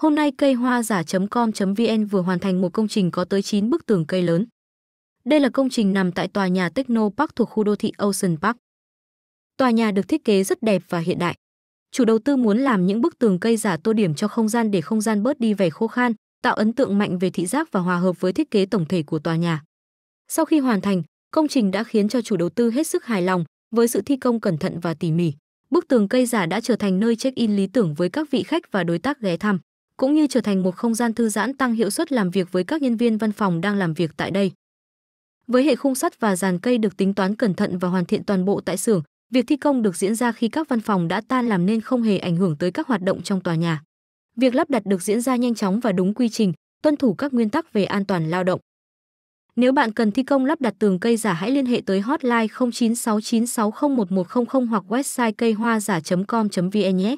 Hôm nay cây hoa giả.com.vn vừa hoàn thành một công trình có tới 9 bức tường cây lớn. Đây là công trình nằm tại tòa nhà Techno Park thuộc khu đô thị Ocean Park. Tòa nhà được thiết kế rất đẹp và hiện đại. Chủ đầu tư muốn làm những bức tường cây giả tô điểm cho không gian để không gian bớt đi vẻ khô khan, tạo ấn tượng mạnh về thị giác và hòa hợp với thiết kế tổng thể của tòa nhà. Sau khi hoàn thành, công trình đã khiến cho chủ đầu tư hết sức hài lòng với sự thi công cẩn thận và tỉ mỉ. Bức tường cây giả đã trở thành nơi check-in lý tưởng với các vị khách và đối tác ghé thăm cũng như trở thành một không gian thư giãn tăng hiệu suất làm việc với các nhân viên văn phòng đang làm việc tại đây. Với hệ khung sắt và dàn cây được tính toán cẩn thận và hoàn thiện toàn bộ tại xưởng, việc thi công được diễn ra khi các văn phòng đã tan làm nên không hề ảnh hưởng tới các hoạt động trong tòa nhà. Việc lắp đặt được diễn ra nhanh chóng và đúng quy trình, tuân thủ các nguyên tắc về an toàn lao động. Nếu bạn cần thi công lắp đặt tường cây giả hãy liên hệ tới hotline 0969601100 hoặc website cây hoa giả.com.vn nhé.